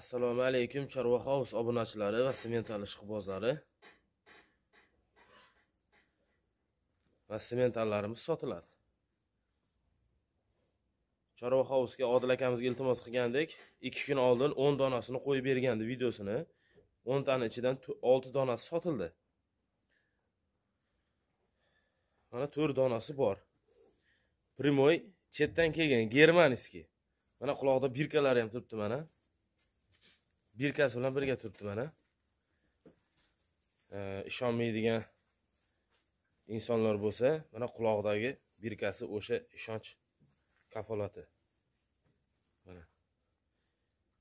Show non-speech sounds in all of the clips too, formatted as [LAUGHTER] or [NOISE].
assalomu alaykum chorva hovuz obunachilari va semental ishqibozlari va sementallarimiz sotiladi chorva hovuzga odil akamizga iltimos qilgandek ikki kun oldin o'n donasini qo'yib bergandi videosini o'ntani ichidan olti donasi sotildi mana to'rt donasi bor primoy chetdan kelgan germanskiy mana quloqda birkalari ham turibdi mana birkasi bilan birga turibdi mana ishonmaydigan insonlar bo'lsa mana quloqdagi birkasi o'sha ishonch kafolati mana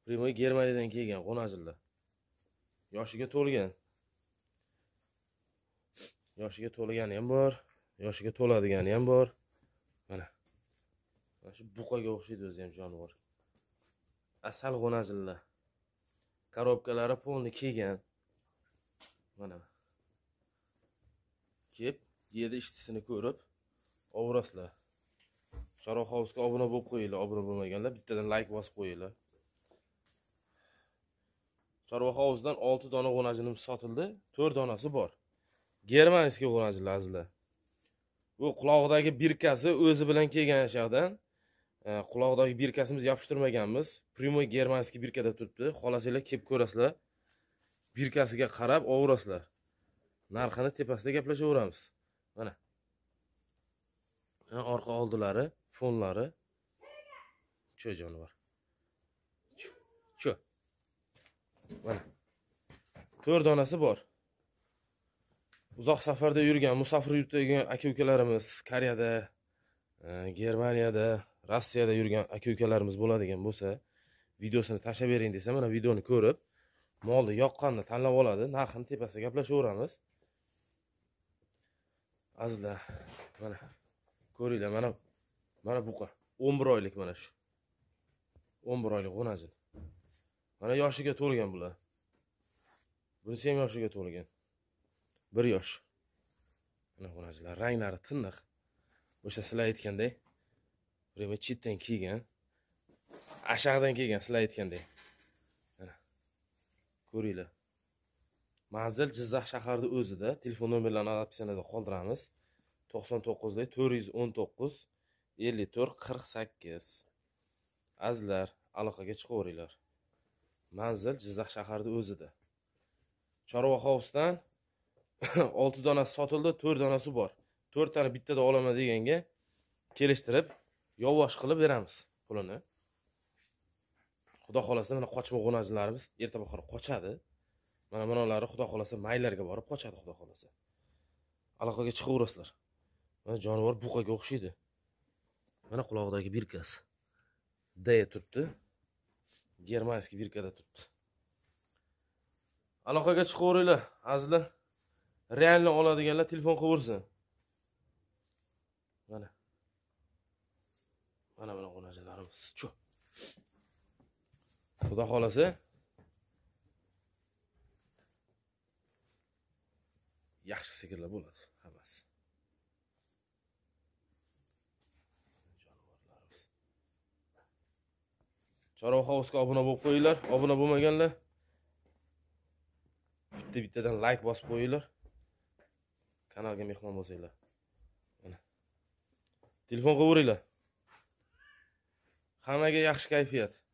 primoy germaniyadan kelgan qo'najillar yoshiga to'lgan yoshiga to'lgani ham bor yoshiga to'ladigani ham bor mana mana shu buqaga o'xshaydi o'zi ham jonivor asal g'o'najillar korobkalari полный kelgan mana kelib yerda ishtisini ko'rib obraslar sharof hausga obuna bo'lib qo'yinglar obuna bo'lmaganlar bittadan лайк bosib qo'yinglar chorva 6 olti dona g'unajinim sotildi to'rt donasi bor германский g'unajilar azizlar bu qulog'idagi birkasi o'zi bilan kelgan shahdan Э, quloqdagi birkasimiz yopishtirmaganmiz primoy germanskiy birkada turibdi xohlasanglar kelib ko'rasizlar birkasiga qarab ovurasizlar narxini tepasida gaplashaveramiz mana orqa oldilari fonlari cho jonivor cho mana to'rt donasi bor uzoq safarda yurgan musofir yurtdagi aka ukalarimiz koreyada e, germaniyada rossiyada yurgan aka ukalarimiz bo'ladigan bo'lsa videosini tashlab bering desa mana videoni ko'rib molni yoqqanini tanlab oladi narxini tepasida gaplashaveramiz azizlar mana ko'ringlar mana mana buqa o'n bir oylik mana shu o'n bir oylik g'unajin mana yoshiga to'lgan bular bunisi ham yoshiga to'lgan bir yosh mana g'unajlar ranglari tiniq o'sha sizlar aytganday время chetdan kelgan ashaqdan kelgan sizlar aytgandek mana ko'ringlar manzil jizzax shaharni o'zida telefon nomerlarini описаниеda qoldiramiz to'qson to'qqizda to'rt yuz o'n to'qqiz ellik to'rt qirq sakkiz azizlar aloqaga chiqaveringlar manzil jizzax shaharni o'zida chorva hovuzdan [COUGHS] olti donasi sotildi to'rt donasi bor to'rttani bittada olaman deganga kelishtirib yovvosh qilib beramiz pulini xudo xohlasa mana qochma g'unachilarimiz erta bahor qochadi mana bunolari xudo xohlasa maylarga borib qochadi xudo xohlasa aloqaga chiqaverasizlar mana jonivor buqaga o'xshaydi mana qulog'idagi birkasi d turibdi germanskiy birkada turibdi aloqaga chiqaveringlar azizlar realni oladiganlar telefon qilaversin xudo xohlasa yaxshi sigirlar bo'ladi hammasi jonivorlarimiz chorva havuzga obuna bo'lib qo'yinglar obuna bo'lmaganlar bitta bittadan layk bosib qo'yinglar kanalga mehmon bo'lsanglar mana telefon qilaveringlar hammaga yaxshi kayfiyat